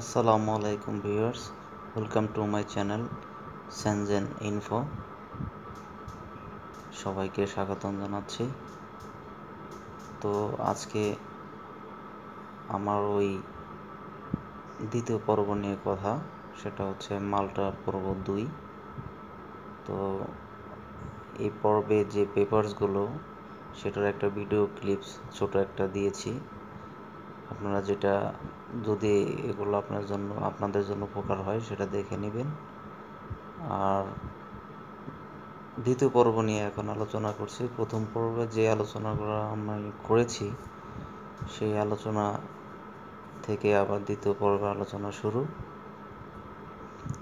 আসসালামু আলাইকুম viewers welcome to my channel Schengen info সবাইকে স্বাগতম জানাচ্ছি তো আজকে আমার ওই দ্বিতীয় পর্ব নিয়ে কথা সেটা হচ্ছে মাল্টা পর্ব দুই তো এই পর্বে যে পেপারসগুলো সেটার একটা ভিডিও ক্লিপস ছোট একটা দিয়েছি আপনারা যেটা যদি এগুলো আপনার জন্য আপনাদের জন্য উপকার হয় সেটা দেখে নেবেন আর দ্বিতীয় পর্ব নিয়ে এখন আলোচনা করছি প্রথম পর্বে যে আলোচনাগুলো আমি করেছি সেই আলোচনা থেকে আবার দ্বিতীয় পর্বে আলোচনা শুরু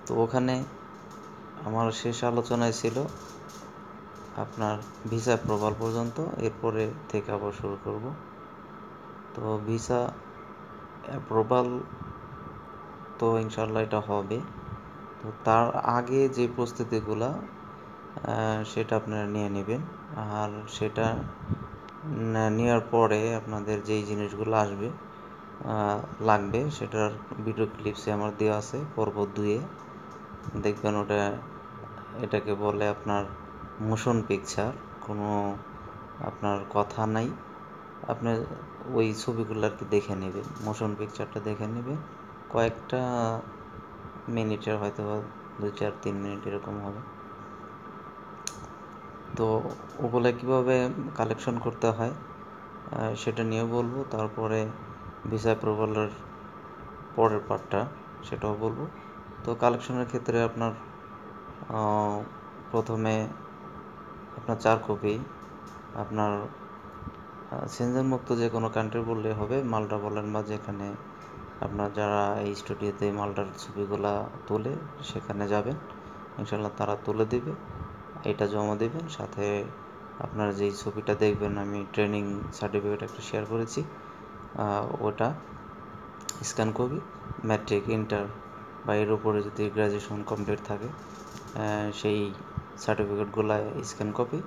তো ওখানে আমার শেষ আলোচনায় ছিল আপনার ভিসা প্রবাল পর্যন্ত এরপরে থেকে আবার শুরু করব তো ভিসা অ্যাপ্রুভাল তো ইনশাল্লাহ এটা হবে তো তার আগে যে প্রস্তুতিগুলো সেটা আপনারা নিয়ে নেবেন আর সেটা নেওয়ার পরে আপনাদের যেই জিনিসগুলো আসবে লাগবে সেটার ভিডিও ক্লিপসে আমার দেওয়া আছে পর্ব দুয়ে দেখবেন ওটা এটাকে বলে আপনার মোশন পিকচার কোনো আপনার কথা নাই আপনার ওই ছবিগুলো আর কি দেখে নেবে মোশন পিকচারটা দেখে নেবে কয়েকটা মিনিটের হয়তো বা দু চার তিন মিনিট এরকম হবে তো ওগুলো কীভাবে কালেকশন করতে হয় সেটা নিয়ে বলবো তারপরে ভিসা অ্যাপ্রুভালের পরের পার্টটা সেটাও বলবো তো কালেকশনের ক্ষেত্রে আপনার প্রথমে আপনার চার কপি আপনার সেনজেন মুক্ত যে কোনো কান্ট্রি বললে হবে মালটা বলেন বা যেখানে আপনার যারা এই স্টুডিওতে মাল্টার ছবিগুলা তোলে সেখানে যাবেন ইনশাল্লাহ তারা তুলে দেবে এটা জমা দেবেন সাথে আপনার যেই ছবিটা দেখবেন আমি ট্রেনিং সার্টিফিকেট একটা শেয়ার করেছি ওটা স্ক্যান কপি ম্যাট্রিক ইন্টার বা এর উপরে যদি গ্র্যাজুয়েশন কমপ্লিট থাকে সেই সার্টিফিকেটগুলো স্ক্যান কপি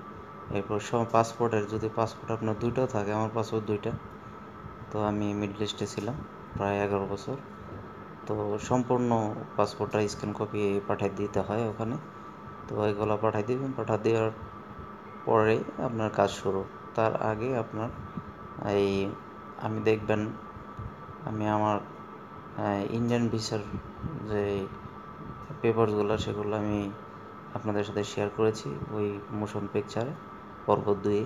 এরপর সব পাসপোর্টের যদি পাসপোর্ট আপনার দুইটাও থাকে আমার পাসপোর্ট দুইটা তো আমি মিডল ইস্টে ছিলাম প্রায় এগারো বছর তো সম্পূর্ণ পাসপোর্টটা স্ক্যান কপি পাঠিয়ে দিতে হয় ওখানে তো এগুলো পাঠিয়ে দিবেন পাঠা দেওয়ার পরে আপনার কাজ শুরু তার আগে আপনার এই আমি দেখবেন আমি আমার ইন্ডিয়ান ভিসার যে পেপারসগুলো সেগুলো আমি আপনাদের সাথে শেয়ার করেছি ওই মোশন পিকচারে পর্বত দুয়ে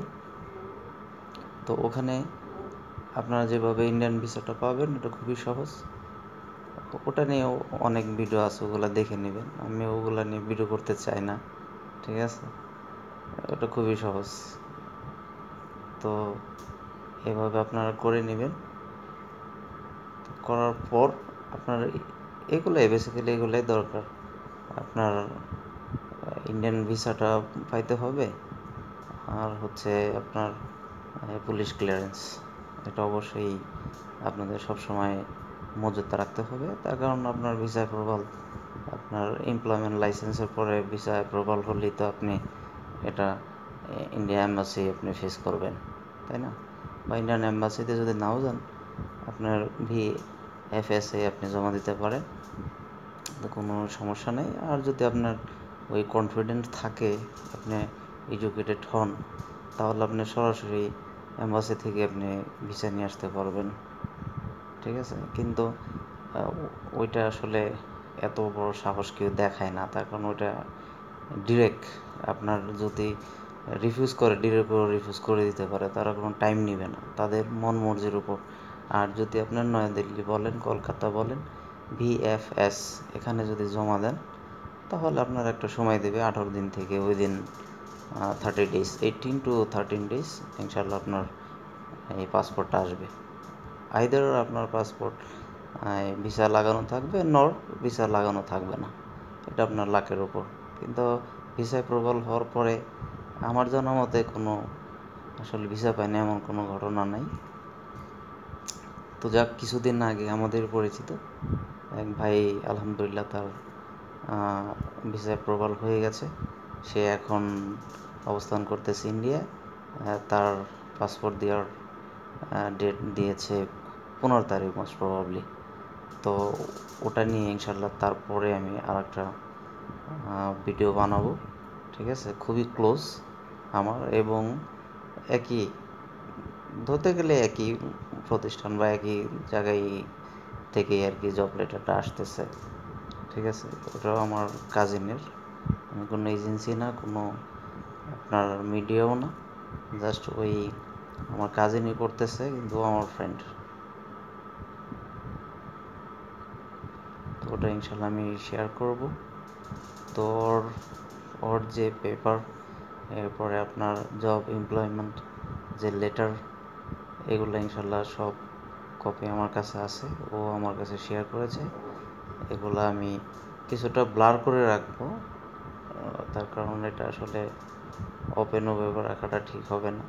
তো ওখানে আপনারা যেভাবে ইন্ডিয়ান ভিসাটা পাবেন এটা খুবই সহজ ওটা নিয়ে অনেক ভিডিও আছে ওগুলো দেখে নেবেন আমি ওগুলো নিয়ে ভিডিও করতে চাই না ঠিক আছে ওটা খুবই সহজ তো এভাবে আপনারা করে নেবেন করার পর আপনার এগুলোই বেসিক্যালি এগুলোই দরকার আপনার ইন্ডিয়ান ভিসাটা পাইতে হবে আর হচ্ছে আপনার পুলিশ ক্লিয়ারেন্স এটা অবশ্যই আপনাদের সবসময় মজুত রাখতে হবে তার কারণ আপনার ভিসা অ্যাপ্রুভাল আপনার এমপ্লয়মেন্ট লাইসেন্সের পরে ভিসা অ্যাপ্রুভাল হলেই তো আপনি এটা ইন্ডিয়ান অ্যাম্বাসি আপনি ফেস করবেন তাই না বা ইন্ডিয়ান অ্যাম্বাসিতে যদি নাও যান আপনার ভি এফ এস এ আপনি জমা দিতে পারেন তো কোনো সমস্যা নেই আর যদি আপনার ওই কনফিডেন্ট থাকে আপনি এডুকেটেড হন তাহলে আপনি সরাসরি অ্যাম্বাসি থেকে আপনি ভিসা নিয়ে আসতে পারবেন ঠিক আছে কিন্তু ওইটা আসলে এত বড় সাহস কেউ দেখায় না তার কারণ ওইটা ডিরেক্ট আপনার যদি রিফিউজ করে ডিরেক্ট রিফিউজ করে দিতে পারে তারা কোনো টাইম নেবে না তাদের মন মর্জির উপর আর যদি আপনার নয়াদিল্লি বলেন কলকাতা বলেন ভিএফএস এখানে যদি জমা দেন তাহলে আপনার একটা সময় দেবে আঠারো দিন থেকে ওই দিন thirty days eighteen to thirteen days ইনশাল্লাহ আপনার এই পাসপোর্টটা আসবে আইদার আপনার পাসপোর্ট ভিসা লাগানো থাকবে নর ভিসা লাগানো থাকবে না এটা আপনার লাকের উপর কিন্তু ভিসা প্রবল হওয়ার পরে আমার জানা মতে কোনো আসলে ভিসা পায়নি এমন কোনো ঘটনা নাই তো যাক কিছুদিন আগে আমাদের পরিচিত এক ভাই আলহামদুলিল্লাহ তার ভিসা প্রবল হয়ে গেছে সে এখন অবস্থান করতেছে ইন্ডিয়া তার পাসপোর্ট দেওয়ার ডেট দিয়েছে পনেরো তারিখ মোস্ট প্রবাবলি তো ওটা নিয়ে ইনশাল্লাহ তারপরে আমি আর একটা ভিডিও বানাবো ঠিক আছে খুবই ক্লোজ আমার এবং একই ধরতে গেলে একই প্রতিষ্ঠান বা একই জায়গায় থেকে আর কি জব লেটারটা আসতেছে ঠিক আছে ওটাও আমার কাজিনের আমি কোনো এজেন্সি না কোনো আপনার মিডিয়াও না জাস্ট ওই আমার কাজিনই করতেছে কিন্তু আমার ফ্রেন্ড তো ওটা ইনশাল্লাহ আমি শেয়ার করব তো ওর ওর যে পেপার এরপরে আপনার জব এমপ্লয়মেন্ট যে লেটার এগুলো ইনশাল্লাহ সব কপি আমার কাছে আছে ও আমার কাছে শেয়ার করেছে এগুলো আমি কিছুটা ব্লার করে রাখবো তার কারণ এটা আসলে ওপেন ব্যবহার রাখাটা ঠিক হবে না